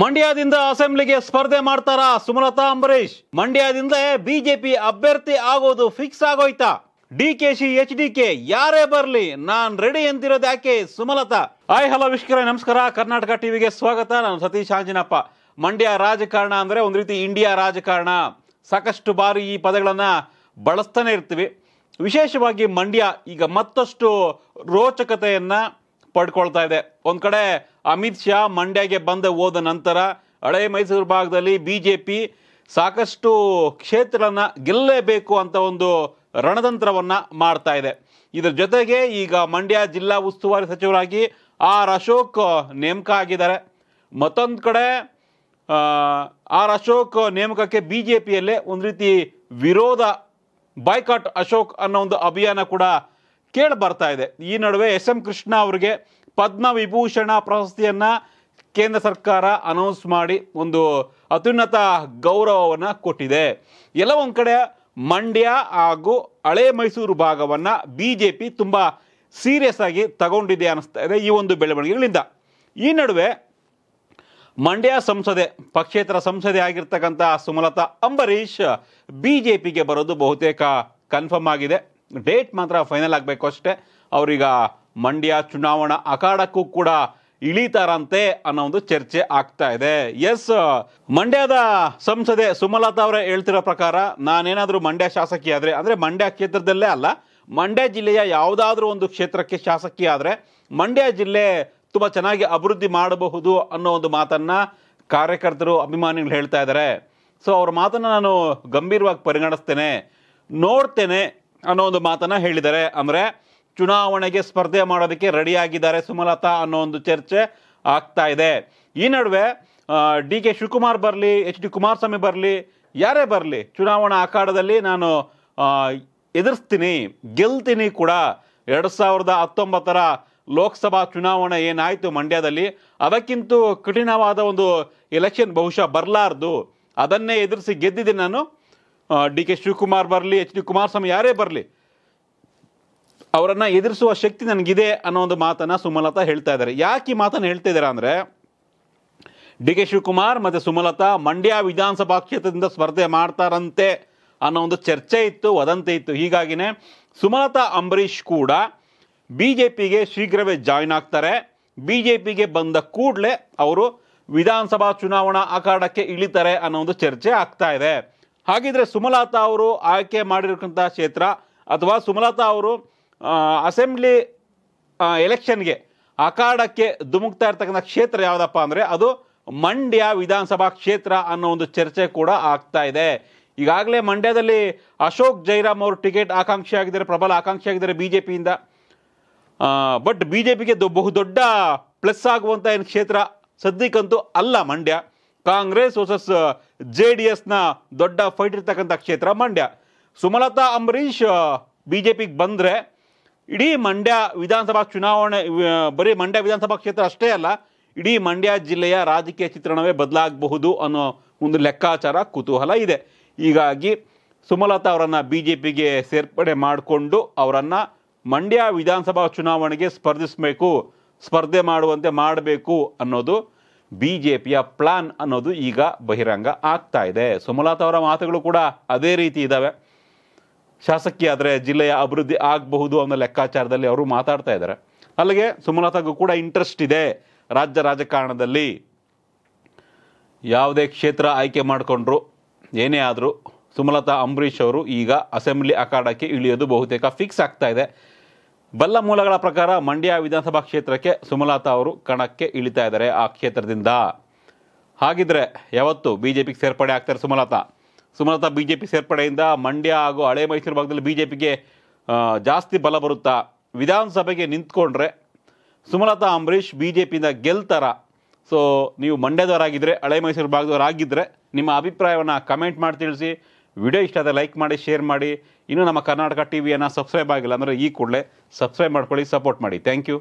ಮಂಡ್ಯದಿಂದ ಅಸೆಂಬ್ಲಿಗೆ ಸ್ಪರ್ಧೆ ಮಾಡ್ತಾರ ಸುಮಲತಾ ಅಂಬರೀಶ್ ಮಂಡ್ಯದಿಂದ ಬಿಜೆಪಿ ಅಭ್ಯರ್ಥಿ ಆಗೋದು ಫಿಕ್ಸ್ ಆಗೋಯ್ತಾ ಡಿ ಕೆ ಶಿ ಎಚ್ ಡಿ ಕೆ ಯಾರೇ ಬರ್ಲಿ ನಾನ್ ರೆಡಿ ಯಾಕೆ ಸುಮಲತಾ ಆಯ್ ಹಲೋ ವಿಷ್ಕರ ನಮಸ್ಕಾರ ಕರ್ನಾಟಕ ಟಿವಿಗೆ ಸ್ವಾಗತ ನಾನು ಸತೀಶ್ ಆಂಜಿನಪ್ಪ ಮಂಡ್ಯ ರಾಜಕಾರಣ ಅಂದ್ರೆ ಒಂದು ರೀತಿ ಇಂಡಿಯಾ ರಾಜಕಾರಣ ಸಾಕಷ್ಟು ಬಾರಿ ಈ ಪದಗಳನ್ನ ಬಳಸ್ತಾನೆ ಇರ್ತೀವಿ ವಿಶೇಷವಾಗಿ ಮಂಡ್ಯ ಈಗ ಮತ್ತಷ್ಟು ರೋಚಕತೆಯನ್ನ ಪಡ್ಕೊಳ್ತಾ ಇದೆ ಒಂದು ಕಡೆ ಅಮಿತ್ ಶಾ ಮಂಡ್ಯಗೆ ಬಂದು ಹೋದ ನಂತರ ಹಳೆ ಮೈಸೂರು ಭಾಗದಲ್ಲಿ ಬಿ ಜೆ ಪಿ ಸಾಕಷ್ಟು ಕ್ಷೇತ್ರನ ಗೆಲ್ಲಲೇಬೇಕು ಅಂತ ಒಂದು ರಣತಂತ್ರವನ್ನು ಮಾಡ್ತಾ ಇದೆ ಇದರ ಜೊತೆಗೆ ಈಗ ಮಂಡ್ಯ ಜಿಲ್ಲಾ ಉಸ್ತುವಾರಿ ಸಚಿವರಾಗಿ ಆರ್ ಅಶೋಕ್ ನೇಮಕ ಆಗಿದ್ದಾರೆ ಮತ್ತೊಂದು ಕಡೆ ಆರ್ ಅಶೋಕ್ ನೇಮಕಕ್ಕೆ ಬಿ ಜೆ ಪಿಯಲ್ಲೇ ಒಂದು ರೀತಿ ವಿರೋಧ ಬಾಯ್ಕಾಟ್ ಅಶೋಕ್ ಅನ್ನೋ ಒಂದು ಅಭಿಯಾನ ಕೂಡ ಕೇಳಿ ಬರ್ತಾ ಇದೆ ಈ ನಡುವೆ ಎಸ್ ಎಂ ಕೃಷ್ಣ ಅವರಿಗೆ ಪದ್ಮವಿಭೂಷಣ ಪ್ರಶಸ್ತಿಯನ್ನು ಕೇಂದ್ರ ಸರ್ಕಾರ ಅನೌನ್ಸ್ ಮಾಡಿ ಒಂದು ಅತ್ಯುನ್ನತ ಗೌರವವನ್ನು ಕೊಟ್ಟಿದೆ ಎಲ್ಲ ಒಂದು ಕಡೆ ಮಂಡ್ಯ ಹಾಗೂ ಹಳೆ ಮೈಸೂರು ಭಾಗವನ್ನು ಬಿ ಜೆ ಪಿ ತುಂಬ ಸೀರಿಯಸ್ ಆಗಿ ತಗೊಂಡಿದೆ ಅನ್ನಿಸ್ತಾ ಇದೆ ಈ ಒಂದು ಬೆಳವಣಿಗೆಗಳಿಂದ ಈ ನಡುವೆ ಮಂಡ್ಯ ಸಂಸದೆ ಪಕ್ಷೇತರ ಸಂಸದೆ ಆಗಿರ್ತಕ್ಕಂಥ ಸುಮಲತಾ ಅಂಬರೀಷ್ ಬಿ ಜೆ ಪಿಗೆ ಬರೋದು ಬಹುತೇಕ ಕನ್ಫರ್ಮ್ ಆಗಿದೆ ಡೇಟ್ ಮಾತ್ರ ಫೈನಲ್ ಆಗಬೇಕು ಅಷ್ಟೇ ಅವರೀಗ ಮಂಡ್ಯ ಚುನಾವಣಾ ಅಖಾಡಕ್ಕೂ ಕೂಡ ಇಳಿತಾರಂತೆ ಅನ್ನೋ ಒಂದು ಚರ್ಚೆ ಆಗ್ತಾ ಇದೆ ಎಸ್ ಮಂಡ್ಯದ ಸಂಸದೆ ಸುಮಲತಾ ಅವರೇ ಹೇಳ್ತಿರೋ ಪ್ರಕಾರ ನಾನೇನಾದರೂ ಮಂಡ್ಯ ಶಾಸಕಿ ಆದರೆ ಅಂದರೆ ಮಂಡ್ಯ ಕ್ಷೇತ್ರದಲ್ಲೇ ಅಲ್ಲ ಮಂಡ್ಯ ಜಿಲ್ಲೆಯ ಯಾವುದಾದ್ರೂ ಒಂದು ಕ್ಷೇತ್ರಕ್ಕೆ ಶಾಸಕಿ ಆದರೆ ಮಂಡ್ಯ ಜಿಲ್ಲೆ ತುಂಬ ಚೆನ್ನಾಗಿ ಅಭಿವೃದ್ಧಿ ಮಾಡಬಹುದು ಅನ್ನೋ ಒಂದು ಮಾತನ್ನು ಕಾರ್ಯಕರ್ತರು ಅಭಿಮಾನಿಗಳು ಹೇಳ್ತಾ ಇದ್ದಾರೆ ಸೊ ಅವ್ರ ಮಾತನ್ನು ನಾನು ಗಂಭೀರವಾಗಿ ಪರಿಗಣಿಸ್ತೇನೆ ನೋಡ್ತೇನೆ ಅನ್ನೋ ಒಂದು ಮಾತನ್ನ ಹೇಳಿದ್ದಾರೆ ಅಂದ್ರೆ ಚುನಾವಣೆಗೆ ಸ್ಪರ್ಧೆ ಮಾಡೋದಕ್ಕೆ ರೆಡಿಯಾಗಿದ್ದಾರೆ ಸುಮಲತಾ ಅನ್ನೋ ಒಂದು ಚರ್ಚೆ ಆಗ್ತಾ ಇದೆ ಈ ನಡುವೆ ಡಿ ಕೆ ಶಿವಕುಮಾರ್ ಬರಲಿ ಎಚ್ ಡಿ ಕುಮಾರಸ್ವಾಮಿ ಬರಲಿ ಯಾರೇ ಬರಲಿ ಚುನಾವಣಾ ಅಖಾಡದಲ್ಲಿ ನಾನು ಎದುರಿಸ್ತೀನಿ ಗೆಲ್ತೀನಿ ಕೂಡ ಎರಡು ಸಾವಿರದ ಹತ್ತೊಂಬತ್ತರ ಲೋಕಸಭಾ ಚುನಾವಣೆ ಏನಾಯಿತು ಮಂಡ್ಯದಲ್ಲಿ ಅದಕ್ಕಿಂತ ಕಠಿಣವಾದ ಒಂದು ಎಲೆಕ್ಷನ್ ಬಹುಶಃ ಬರಲಾರ್ದು ಅದನ್ನೇ ಎದುರಿಸಿ ಗೆದ್ದಿದ್ದೀನಿ ನಾನು ಡಿ ಕೆ ಶಿವಕುಮಾರ್ ಬರಲಿ ಎಚ್ ಡಿ ಕುಮಾರಸ್ವಾಮಿ ಯಾರೇ ಬರಲಿ ಅವರನ್ನು ಎದುರಿಸುವ ಶಕ್ತಿ ನನಗಿದೆ ಅನ್ನೋ ಒಂದು ಮಾತನ್ನು ಸುಮಲತಾ ಹೇಳ್ತಾ ಇದ್ದಾರೆ ಯಾಕೆ ಈ ಮಾತನ್ನು ಹೇಳ್ತಾ ಇದ್ದಾರೆ ಅಂದರೆ ಡಿ ಕೆ ಶಿವಕುಮಾರ್ ಮತ್ತು ಸುಮಲತಾ ಮಂಡ್ಯ ವಿಧಾನಸಭಾ ಕ್ಷೇತ್ರದಿಂದ ಸ್ಪರ್ಧೆ ಮಾಡ್ತಾರಂತೆ ಅನ್ನೋ ಒಂದು ಚರ್ಚೆ ಇತ್ತು ವದಂತಿ ಇತ್ತು ಹೀಗಾಗಿನೇ ಸುಮಲತಾ ಅಂಬರೀಷ್ ಕೂಡ ಬಿ ಜೆ ಪಿಗೆ ಶೀಘ್ರವೇ ಜಾಯಿನ್ ಆಗ್ತಾರೆ ಬಿ ಜೆ ಪಿಗೆ ಬಂದ ಕೂಡಲೇ ಅವರು ವಿಧಾನಸಭಾ ಚುನಾವಣಾ ಅಖಾಡಕ್ಕೆ ಇಳಿತಾರೆ ಅನ್ನೋ ಒಂದು ಚರ್ಚೆ ಆಗ್ತಾ ಇದೆ ಹಾಗಿದ್ರೆ ಸುಮಲತಾ ಅವರು ಆಯ್ಕೆ ಮಾಡಿರ್ತಕ್ಕಂಥ ಕ್ಷೇತ್ರ ಅಥವಾ ಸುಮಲತಾ ಅವರು ಅಸೆಂಬ್ಲಿ ಎಲೆಕ್ಷನ್ಗೆ ಅಖಾಡಕ್ಕೆ ಧುಮುಕ್ತಾ ಇರ್ತಕ್ಕಂಥ ಕ್ಷೇತ್ರ ಯಾವುದಪ್ಪ ಅಂದರೆ ಅದು ಮಂಡ್ಯ ವಿಧಾನಸಭಾ ಕ್ಷೇತ್ರ ಅನ್ನೋ ಒಂದು ಚರ್ಚೆ ಕೂಡ ಆಗ್ತಾ ಇದೆ ಈಗಾಗಲೇ ಮಂಡ್ಯದಲ್ಲಿ ಅಶೋಕ್ ಜೈರಾಮ್ ಅವರು ಟಿಕೆಟ್ ಆಕಾಂಕ್ಷಿ ಆಗಿದ್ದಾರೆ ಪ್ರಬಲ ಆಕಾಂಕ್ಷಿ ಆಗಿದ್ದಾರೆ ಬಿ ಜೆ ಪಿಯಿಂದ ಬಟ್ ಬಿ ಜೆ ಪಿಗೆ ಬಹುದೊಡ್ಡ ಪ್ಲಸ್ ಆಗುವಂಥ ಏನು ಕ್ಷೇತ್ರ ಸದ್ಯಕ್ಕಂತೂ ಅಲ್ಲ Mandya Congress versus J D ಎಸ್ನ ದೊಡ್ಡ ಫೈಟ್ ಇರ್ತಕ್ಕಂಥ ಕ್ಷೇತ್ರ ಮಂಡ್ಯ ಸುಮಲತಾ ಅಂಬರೀಷ್ ಬಿ ಜೆ ಪಿಗೆ ಬಂದರೆ ಇಡೀ ಮಂಡ್ಯ ವಿಧಾನಸಭಾ ಚುನಾವಣೆ ಬರೀ ಮಂಡ್ಯ ವಿಧಾನಸಭಾ ಕ್ಷೇತ್ರ ಅಷ್ಟೇ ಅಲ್ಲ ಇಡೀ ಮಂಡ್ಯ ಜಿಲ್ಲೆಯ ರಾಜಕೀಯ ಚಿತ್ರಣವೇ ಬದಲಾಗಬಹುದು ಅನ್ನೋ ಒಂದು ಲೆಕ್ಕಾಚಾರ ಕುತೂಹಲ ಇದೆ ಹೀಗಾಗಿ ಸುಮಲತಾ ಅವರನ್ನು ಬಿ ಜೆ ಪಿಗೆ ಸೇರ್ಪಡೆ ಮಾಡಿಕೊಂಡು ಅವರನ್ನು ಮಂಡ್ಯ ವಿಧಾನಸಭಾ ಚುನಾವಣೆಗೆ ಸ್ಪರ್ಧಿಸಬೇಕು ಸ್ಪರ್ಧೆ ಮಾಡುವಂತೆ ಮಾಡಬೇಕು ಅನ್ನೋದು ಬಿಜೆಪಿಯ ಪ್ಲಾನ್ ಅನ್ನೋದು ಈಗ ಬಹಿರಂಗ ಆಗ್ತಾ ಇದೆ ಸುಮಲತಾ ಅವರ ಮಾತುಗಳು ಕೂಡ ಅದೇ ರೀತಿ ಇದ್ದಾವೆ ಶಾಸಕಿಯಾದರೆ ಜಿಲ್ಲೆಯ ಅಭಿವೃದ್ಧಿ ಆಗಬಹುದು ಅನ್ನೋ ಲೆಕ್ಕಾಚಾರದಲ್ಲಿ ಅವರು ಮಾತಾಡ್ತಾ ಇದ್ದಾರೆ ಅಲ್ಲಿಗೆ ಸುಮಲತಾಗೂ ಕೂಡ ಇಂಟ್ರೆಸ್ಟ್ ಇದೆ ರಾಜ್ಯ ರಾಜಕಾರಣದಲ್ಲಿ ಯಾವುದೇ ಕ್ಷೇತ್ರ ಆಯ್ಕೆ ಮಾಡಿಕೊಂಡ್ರು ಏನೇ ಆದರೂ ಸುಮಲತಾ ಅಂಬರೀಷ್ ಅವರು ಈಗ ಅಸೆಂಬ್ಲಿ ಅಖಾಡಕ್ಕೆ ಇಳಿಯೋದು ಬಹುತೇಕ ಫಿಕ್ಸ್ ಆಗ್ತಾ ಇದೆ ಬಲ್ಲ ಮೂಲಗಳ ಪ್ರಕಾರ ಮಂಡ್ಯ ವಿಧಾನಸಭಾ ಕ್ಷೇತ್ರಕ್ಕೆ ಸುಮಲತಾ ಅವರು ಕಣಕ್ಕೆ ಇಳಿತಾ ಇದ್ದಾರೆ ಆ ಕ್ಷೇತ್ರದಿಂದ ಹಾಗಿದ್ರೆ ಯಾವತ್ತು ಬಿ ಜೆ ಪಿಗೆ ಸೇರ್ಪಡೆ ಆಗ್ತಾರೆ Sumalatha Sumalatha B J P ಸೇರ್ಪಡೆಯಿಂದ ಮಂಡ್ಯ ಹಾಗೂ ಹಳೆ ಮೈಸೂರು ಭಾಗದಲ್ಲಿ ಬಿ ಜೆ ಪಿಗೆ ಜಾಸ್ತಿ ಬಲ ಬರುತ್ತಾ ವಿಧಾನಸಭೆಗೆ ನಿಂತ್ಕೊಂಡ್ರೆ ಸುಮಲತಾ ಅಂಬರೀಷ್ ಬಿ ಜೆ ಪಿಯಿಂದ ಗೆಲ್ತಾರ ಸೊ ನೀವು ಮಂಡ್ಯದವರಾಗಿದ್ದರೆ ಹಳೆ ಮೈಸೂರು ಭಾಗದವರಾಗಿದ್ದರೆ ನಿಮ್ಮ ಅಭಿಪ್ರಾಯವನ್ನು ಕಮೆಂಟ್ ಮಾಡಿ ತಿಳಿಸಿ ವಿಡಿಯೋ ಇಷ್ಟ ಆದರೆ ಲೈಕ್ ಮಾಡಿ ಶೇರ್ ಮಾಡಿ ಇನ್ನೂ ನಮ್ಮ ಕರ್ನಾಟಕ ಟಿ ವಿಯನ್ನು ಸಬ್ಸ್ಕ್ರೈಬ್ ಆಗಿಲ್ಲ ಅಂದರೆ ಈ ಕೂಡಲೇ ಸಬ್ಸ್ಕ್ರೈಬ್ ಮಾಡ್ಕೊಳ್ಳಿ ಸಪೋರ್ಟ್ ಮಾಡಿ ಥ್ಯಾಂಕ್ ಯು